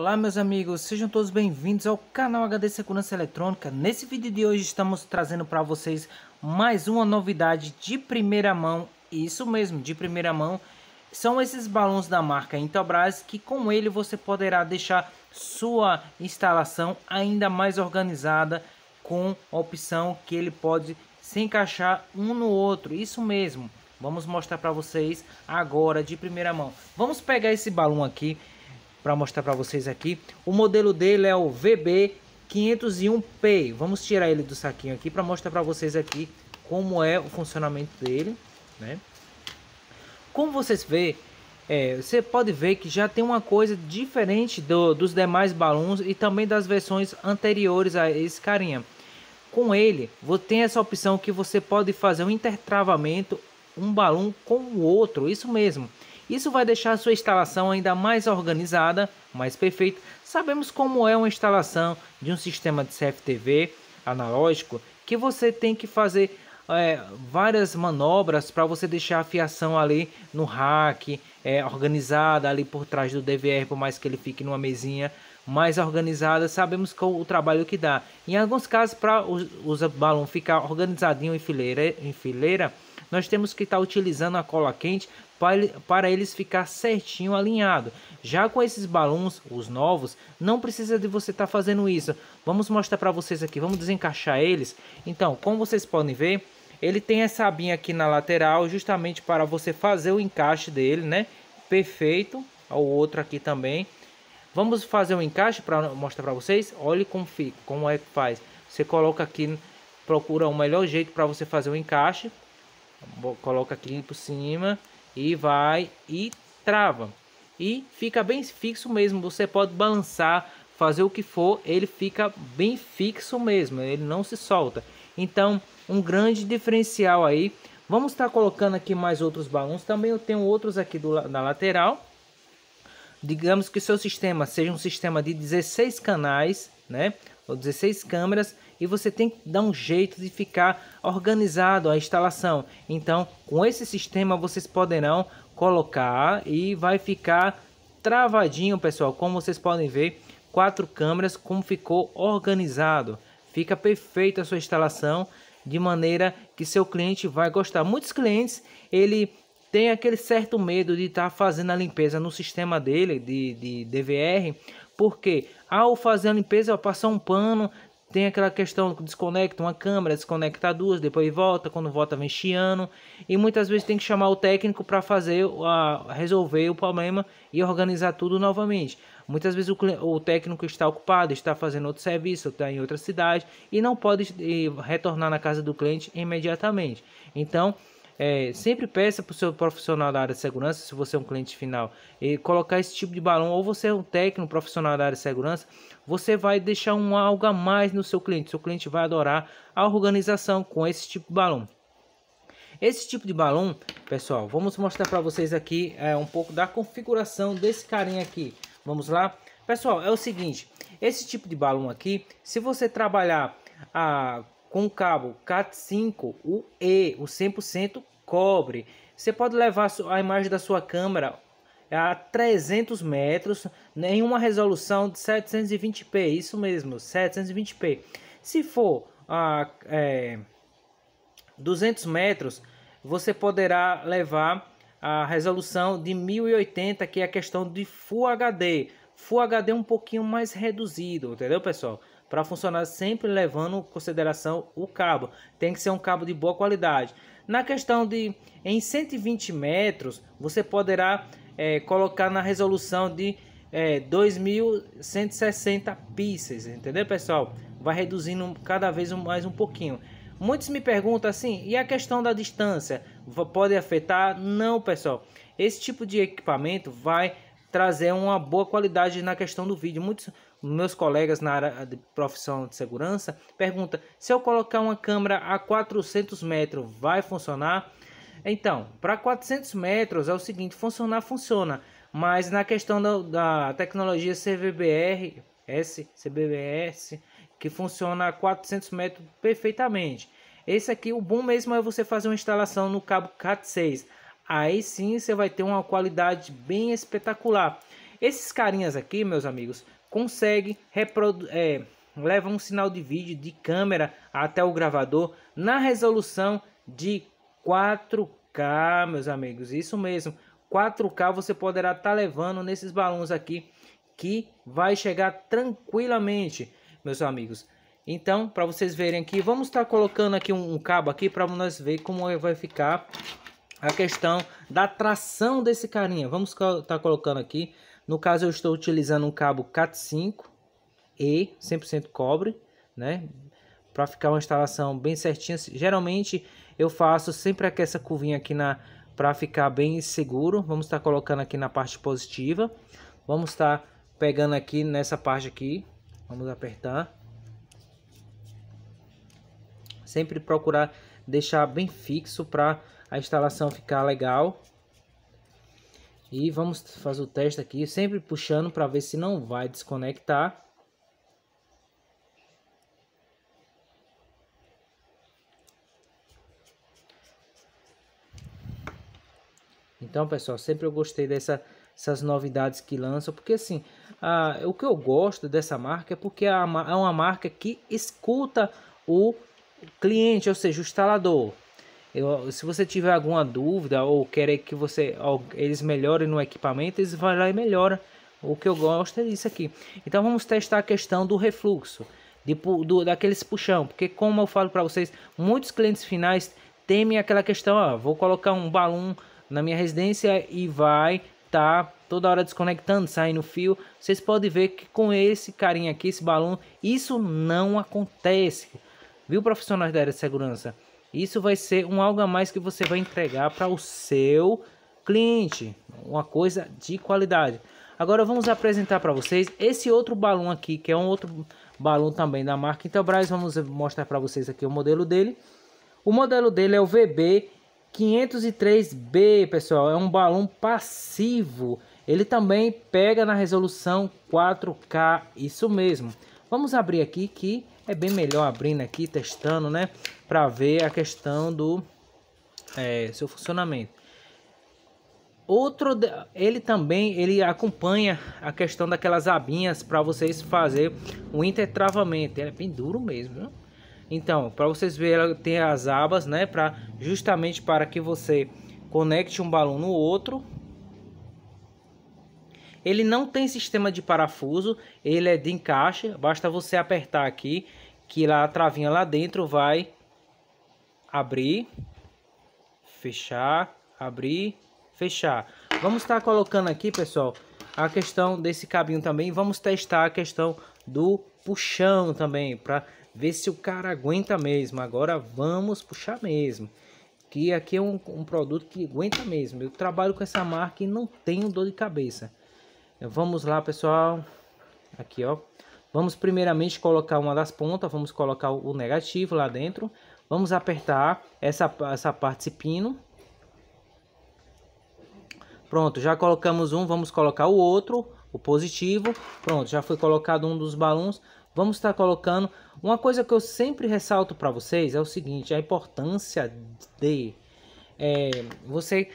Olá meus amigos, sejam todos bem-vindos ao canal HD Segurança Eletrônica. Nesse vídeo de hoje estamos trazendo para vocês mais uma novidade de primeira mão. Isso mesmo, de primeira mão. São esses balões da marca Intobras que com ele você poderá deixar sua instalação ainda mais organizada com a opção que ele pode se encaixar um no outro. Isso mesmo. Vamos mostrar para vocês agora de primeira mão. Vamos pegar esse balão aqui para mostrar para vocês aqui. O modelo dele é o VB501P. Vamos tirar ele do saquinho aqui para mostrar para vocês aqui como é o funcionamento dele, né? Como vocês vê, é, você pode ver que já tem uma coisa diferente do, dos demais balões e também das versões anteriores a esse carinha. Com ele, você tem essa opção que você pode fazer um intertravamento um balão com o outro, isso mesmo. Isso vai deixar sua instalação ainda mais organizada, mais perfeita. Sabemos como é uma instalação de um sistema de CFTV analógico que você tem que fazer é, várias manobras para você deixar a fiação ali no rack, é, organizada ali por trás do DVR, por mais que ele fique numa mesinha mais organizada, sabemos qual o trabalho que dá. Em alguns casos, para os, balão ficar organizadinho em fileira, em fileira nós temos que estar tá utilizando a cola quente para eles ficar certinho alinhado. Já com esses balões, os novos, não precisa de você estar tá fazendo isso. Vamos mostrar para vocês aqui, vamos desencaixar eles. Então, como vocês podem ver, ele tem essa abinha aqui na lateral, justamente para você fazer o encaixe dele, né? Perfeito. O outro aqui também. Vamos fazer um encaixe para mostrar para vocês. Olhe como, fica, como é que faz. Você coloca aqui, procura o melhor jeito para você fazer o encaixe coloca aqui por cima e vai e trava. E fica bem fixo mesmo, você pode balançar, fazer o que for, ele fica bem fixo mesmo, ele não se solta. Então, um grande diferencial aí. Vamos estar tá colocando aqui mais outros balões, também eu tenho outros aqui do, na lateral. Digamos que seu sistema seja um sistema de 16 canais, né, ou 16 câmeras, e você tem que dar um jeito de ficar organizado a instalação. Então, com esse sistema vocês poderão colocar e vai ficar travadinho, pessoal. Como vocês podem ver, quatro câmeras, como ficou organizado. Fica perfeita a sua instalação de maneira que seu cliente vai gostar. Muitos clientes, ele tem aquele certo medo de estar tá fazendo a limpeza no sistema dele, de, de DVR, porque ao fazer a limpeza, passar um pano, tem aquela questão que desconecta uma câmera, desconecta duas, depois volta, quando volta vem chiando. E muitas vezes tem que chamar o técnico para fazer, a, resolver o problema e organizar tudo novamente. Muitas vezes o, o técnico está ocupado, está fazendo outro serviço, está em outra cidade e não pode e, retornar na casa do cliente imediatamente. Então, é, sempre peça para o seu profissional da área de segurança, se você é um cliente final, e colocar esse tipo de balão, ou você é um técnico profissional da área de segurança, você vai deixar um algo a mais no seu cliente. Seu cliente vai adorar a organização com esse tipo de balão. Esse tipo de balão, pessoal, vamos mostrar para vocês aqui é, um pouco da configuração desse carinha aqui. Vamos lá? Pessoal, é o seguinte, esse tipo de balão aqui, se você trabalhar a ah, com o cabo Cat5, o E, o 100% cobre. Você pode levar a imagem da sua câmera a 300 metros né, em uma resolução de 720p, isso mesmo, 720p. Se for a é, 200 metros, você poderá levar a resolução de 1080, que é a questão de Full HD. Full HD um pouquinho mais reduzido, entendeu, pessoal? Para funcionar sempre levando em consideração o cabo. Tem que ser um cabo de boa qualidade. Na questão de em 120 metros, você poderá é, colocar na resolução de é, 2160 pixels, entendeu pessoal? Vai reduzindo cada vez mais um pouquinho. Muitos me perguntam assim, e a questão da distância pode afetar? Não, pessoal. Esse tipo de equipamento vai trazer uma boa qualidade na questão do vídeo. Muitos meus colegas na área de profissão de segurança pergunta se eu colocar uma câmera a 400 metros vai funcionar então para 400 metros é o seguinte funcionar funciona mas na questão da, da tecnologia CVBR S CBBS que funciona a 400 metros perfeitamente esse aqui o bom mesmo é você fazer uma instalação no cabo Cat6 aí sim você vai ter uma qualidade bem espetacular esses carinhas aqui, meus amigos, consegue é, leva um sinal de vídeo de câmera até o gravador na resolução de 4K, meus amigos. Isso mesmo, 4K você poderá estar tá levando nesses balões aqui que vai chegar tranquilamente, meus amigos. Então, para vocês verem aqui, vamos estar tá colocando aqui um, um cabo aqui para nós ver como é vai ficar a questão da tração desse carinha. Vamos estar tá colocando aqui no caso, eu estou utilizando um cabo CAT5 e 100% cobre, né? Para ficar uma instalação bem certinha. Geralmente eu faço sempre aqui essa curvinha aqui na para ficar bem seguro. Vamos estar tá colocando aqui na parte positiva. Vamos estar tá pegando aqui nessa parte aqui. Vamos apertar. Sempre procurar deixar bem fixo para a instalação ficar legal. E vamos fazer o teste aqui, sempre puxando para ver se não vai desconectar. Então, pessoal, sempre eu gostei dessa, dessas novidades que lançam, porque assim, a, o que eu gosto dessa marca é porque é a, é uma marca que escuta o cliente, ou seja, o instalador. Eu, se você tiver alguma dúvida ou querer que você eles melhorem no equipamento, eles vão lá e melhora. O que eu gosto é disso aqui. Então vamos testar a questão do refluxo, de, do, daqueles puxão, porque como eu falo para vocês, muitos clientes finais temem aquela questão, ó, vou colocar um balão na minha residência e vai tá toda hora desconectando, saindo fio. Vocês podem ver que com esse carinha aqui, esse balão, isso não acontece. Viu, profissionais da área de segurança? Isso vai ser um algo a mais que você vai entregar para o seu cliente, uma coisa de qualidade. Agora vamos apresentar para vocês esse outro balão aqui, que é um outro balão também da marca Intelbras. Vamos mostrar para vocês aqui o modelo dele. O modelo dele é o VB 503B, pessoal, é um balão passivo. Ele também pega na resolução 4K, isso mesmo. Vamos abrir aqui que é bem melhor abrindo aqui, testando, né? Para ver a questão do é, seu funcionamento. Outro, ele também ele acompanha a questão daquelas abinhas para vocês fazer o intertravamento. Ele é bem duro mesmo, Então, para vocês verem, ela tem as abas, né? Pra, justamente para que você conecte um balão no outro. Ele não tem sistema de parafuso, ele é de encaixe, basta você apertar aqui que lá a travinha lá dentro vai abrir, fechar, abrir, fechar. Vamos estar tá colocando aqui, pessoal, a questão desse cabinho também. Vamos testar a questão do puxão também, para ver se o cara aguenta mesmo. Agora vamos puxar mesmo. Que aqui é um, um produto que aguenta mesmo. Eu trabalho com essa marca e não tenho dor de cabeça. Vamos lá, pessoal. Aqui, ó. Vamos primeiramente colocar uma das pontas, vamos colocar o negativo lá dentro. Vamos apertar essa, essa parte de pino. Pronto, já colocamos um, vamos colocar o outro, o positivo. Pronto, já foi colocado um dos balões. Vamos estar colocando... Uma coisa que eu sempre ressalto para vocês é o seguinte, a importância de... É, você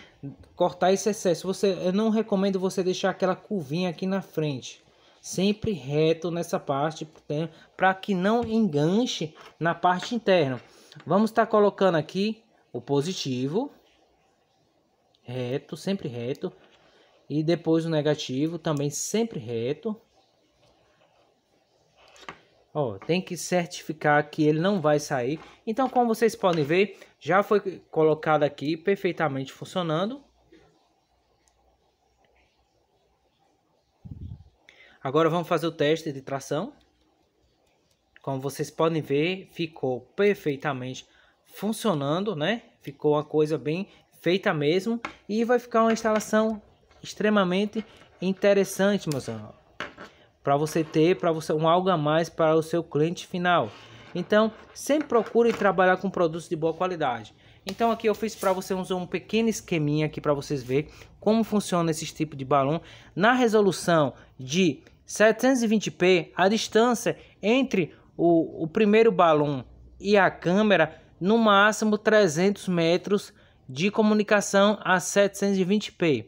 cortar esse excesso. Você, eu não recomendo você deixar aquela curvinha aqui na frente sempre reto nessa parte, né, para que não enganche na parte interna. Vamos estar tá colocando aqui o positivo, reto, sempre reto, e depois o negativo, também sempre reto. Ó, tem que certificar que ele não vai sair. Então, como vocês podem ver, já foi colocado aqui perfeitamente funcionando. Agora vamos fazer o teste de tração. Como vocês podem ver, ficou perfeitamente funcionando, né? Ficou uma coisa bem feita mesmo e vai ficar uma instalação extremamente interessante, meus amigos. Para você ter, para você um algo a mais para o seu cliente final. Então, sempre procure trabalhar com produtos de boa qualidade. Então aqui eu fiz para você um pequeno esqueminha aqui para vocês verem como funciona esse tipo de balão na resolução de 720p, a distância entre o, o primeiro balão e a câmera, no máximo 300 metros de comunicação a 720p.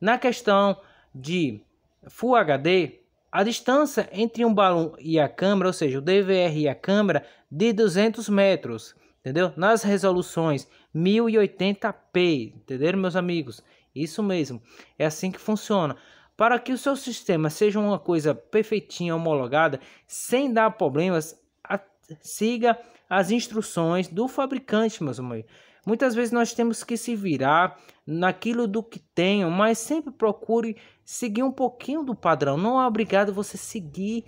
Na questão de Full HD, a distância entre um balão e a câmera, ou seja, o DVR e a câmera, de 200 metros, entendeu? Nas resoluções 1080p, entenderam, meus amigos? Isso mesmo, é assim que funciona. Para que o seu sistema seja uma coisa perfeitinha, homologada, sem dar problemas, a, siga as instruções do fabricante, meus amigos. Muitas vezes nós temos que se virar naquilo do que tem, mas sempre procure seguir um pouquinho do padrão. Não é obrigado você seguir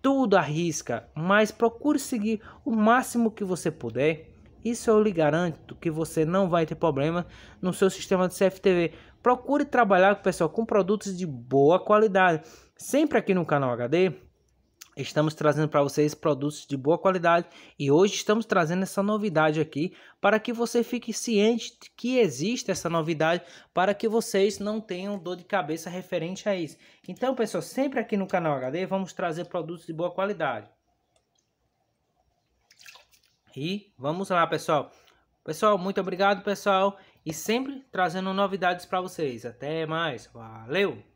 tudo à risca, mas procure seguir o máximo que você puder. Isso eu lhe garanto que você não vai ter problema no seu sistema de CFTV, Procure trabalhar, pessoal, com produtos de boa qualidade. Sempre aqui no canal HD, Estamos trazendo para vocês produtos de boa qualidade e hoje estamos trazendo essa novidade aqui para que você fique ciente que existe essa novidade para que vocês não tenham dor de cabeça referente a isso. Então, pessoal, sempre aqui no canal HD vamos trazer produtos de boa qualidade. E vamos lá, pessoal. Pessoal, muito obrigado, pessoal e sempre trazendo novidades para vocês. Até mais, valeu!